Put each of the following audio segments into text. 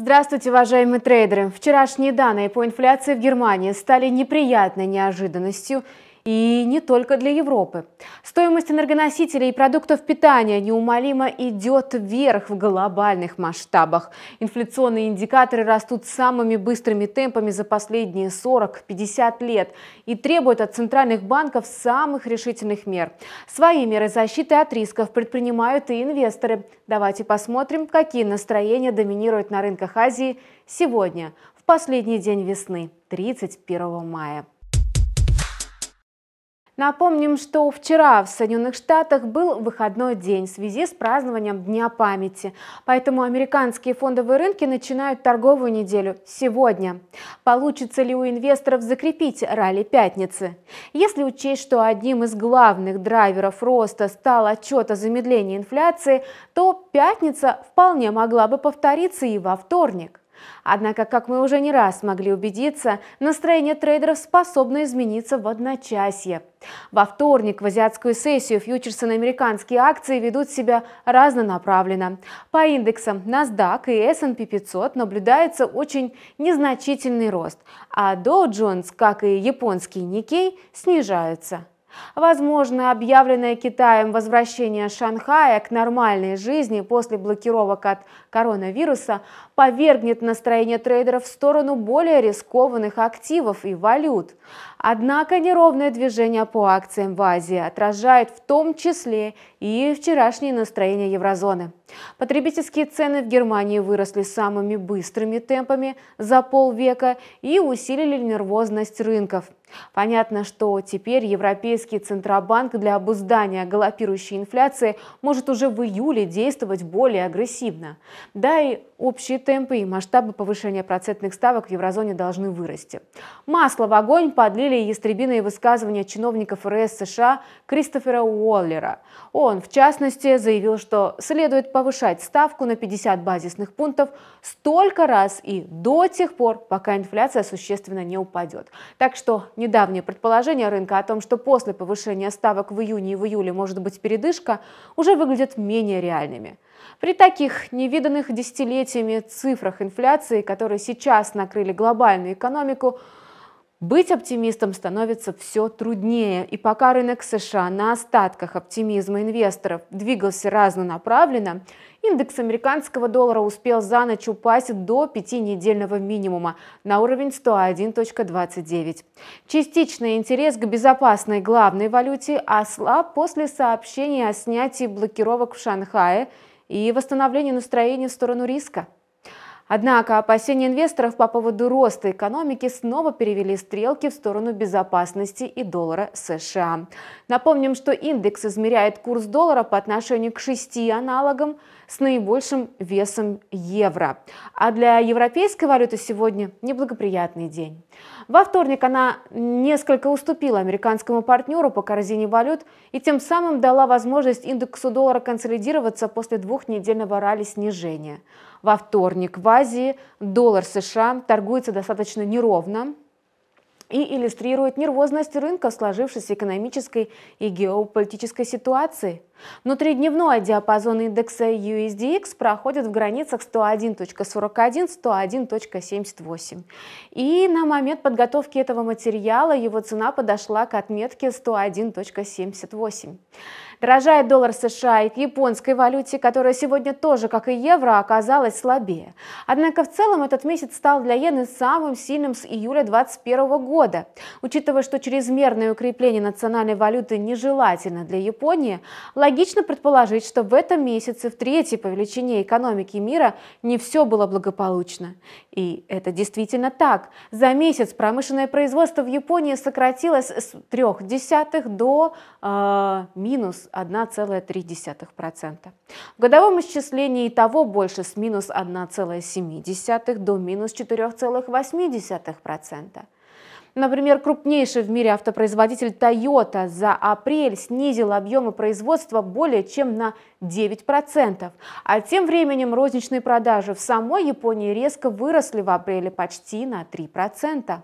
Здравствуйте, уважаемые трейдеры! Вчерашние данные по инфляции в Германии стали неприятной неожиданностью и не только для Европы. Стоимость энергоносителей и продуктов питания неумолимо идет вверх в глобальных масштабах. Инфляционные индикаторы растут самыми быстрыми темпами за последние 40-50 лет и требуют от центральных банков самых решительных мер. Свои меры защиты от рисков предпринимают и инвесторы. Давайте посмотрим, какие настроения доминируют на рынках Азии сегодня, в последний день весны, 31 мая. Напомним, что вчера в Соединенных Штатах был выходной день в связи с празднованием Дня памяти. Поэтому американские фондовые рынки начинают торговую неделю сегодня. Получится ли у инвесторов закрепить ралли пятницы? Если учесть, что одним из главных драйверов роста стал отчет о замедлении инфляции, то пятница вполне могла бы повториться и во вторник. Однако, как мы уже не раз могли убедиться, настроение трейдеров способно измениться в одночасье. Во вторник в азиатскую сессию фьючерсы на американские акции ведут себя разнонаправленно. По индексам NASDAQ и S&P 500 наблюдается очень незначительный рост, а Dow Jones, как и японский Никей, снижаются. Возможно, объявленное Китаем возвращение Шанхая к нормальной жизни после блокировок от коронавируса повергнет настроение трейдеров в сторону более рискованных активов и валют. Однако неровное движение по акциям в Азии отражает в том числе и вчерашнее настроение еврозоны. Потребительские цены в Германии выросли самыми быстрыми темпами за полвека и усилили нервозность рынков. Понятно, что теперь Европейский Центробанк для обуздания галопирующей инфляции может уже в июле действовать более агрессивно да и общие темпы и масштабы повышения процентных ставок в еврозоне должны вырасти. Масло в огонь подлили ястребиные высказывания чиновников РС США Кристофера Уоллера. Он, в частности, заявил, что следует повышать ставку на 50 базисных пунктов столько раз и до тех пор, пока инфляция существенно не упадет. Так что недавнее предположение рынка о том, что после повышения ставок в июне и в июле может быть передышка, уже выглядят менее реальными. При таких невиданных преданных десятилетиями цифрах инфляции, которые сейчас накрыли глобальную экономику, быть оптимистом становится все труднее, и пока рынок США на остатках оптимизма инвесторов двигался разнонаправленно, индекс американского доллара успел за ночь упасть до пятинедельного минимума на уровень 101.29. Частичный интерес к безопасной главной валюте ослаб после сообщения о снятии блокировок в Шанхае – и восстановление настроения в сторону риска. Однако опасения инвесторов по поводу роста экономики снова перевели стрелки в сторону безопасности и доллара США. Напомним, что индекс измеряет курс доллара по отношению к шести аналогам – с наибольшим весом евро. А для европейской валюты сегодня неблагоприятный день. Во вторник она несколько уступила американскому партнеру по корзине валют и тем самым дала возможность индексу доллара консолидироваться после двухнедельного ралли снижения. Во вторник в Азии доллар США торгуется достаточно неровно, и иллюстрирует нервозность рынка в сложившейся экономической и геополитической ситуации. Внутридневной диапазон индекса USDX проходит в границах 101.41-101.78. И на момент подготовки этого материала его цена подошла к отметке 101.78. Дорожает доллар США и к японской валюте, которая сегодня тоже, как и евро, оказалась слабее. Однако в целом этот месяц стал для иены самым сильным с июля 2021 года. Учитывая, что чрезмерное укрепление национальной валюты нежелательно для Японии, логично предположить, что в этом месяце в третьей по величине экономики мира не все было благополучно. И это действительно так. За месяц промышленное производство в Японии сократилось с трех десятых до э, минус минус 1,3%. В годовом исчислении и того больше с минус 1,7 до минус 4,8%. Например, крупнейший в мире автопроизводитель Toyota за апрель снизил объемы производства более чем на 9%. А тем временем розничные продажи в самой Японии резко выросли в апреле почти на 3%.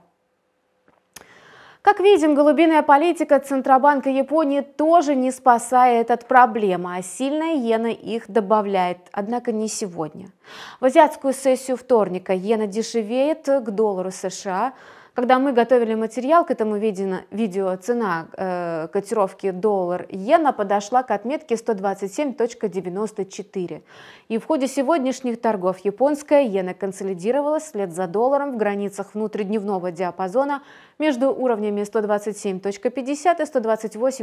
Как видим, голубиная политика Центробанка Японии тоже не спасает от проблемы, а сильная иена их добавляет, однако не сегодня. В азиатскую сессию вторника иена дешевеет к доллару США – когда мы готовили материал к этому видео, видео цена э, котировки доллар-иена подошла к отметке 127.94. И в ходе сегодняшних торгов японская иена консолидировалась вслед за долларом в границах внутридневного диапазона между уровнями 127.50 и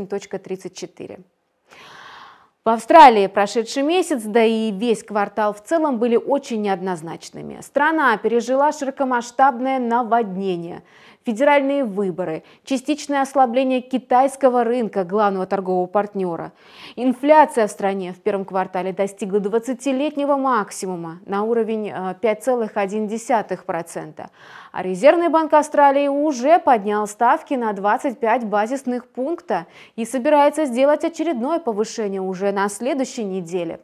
128.34. В Австралии прошедший месяц, да и весь квартал в целом были очень неоднозначными. Страна пережила широкомасштабное наводнение федеральные выборы, частичное ослабление китайского рынка главного торгового партнера. Инфляция в стране в первом квартале достигла 20-летнего максимума на уровень 5,1%. Э, а Резервный банк Австралии уже поднял ставки на 25 базисных пункта и собирается сделать очередное повышение уже на следующей неделе.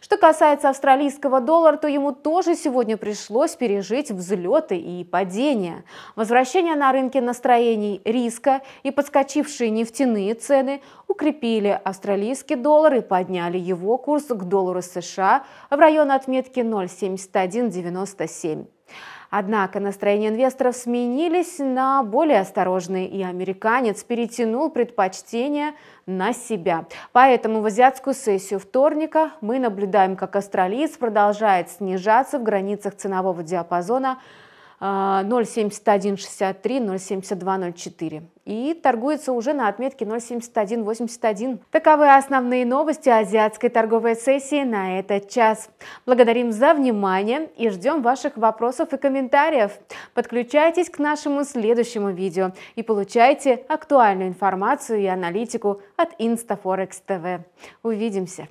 Что касается австралийского доллара, то ему тоже сегодня пришлось пережить взлеты и падения. Возвращение на рынке настроений риска и подскочившие нефтяные цены укрепили австралийский доллар и подняли его курс к доллару США в район отметки 0,7197. Однако настроения инвесторов сменились на более осторожные, и американец перетянул предпочтение на себя. Поэтому в азиатскую сессию вторника мы наблюдаем, как австралиец продолжает снижаться в границах ценового диапазона – 0,7163, 0,7204 и торгуется уже на отметке 0,7181. Таковы основные новости азиатской торговой сессии на этот час. Благодарим за внимание и ждем ваших вопросов и комментариев. Подключайтесь к нашему следующему видео и получайте актуальную информацию и аналитику от InstaForex TV. Увидимся!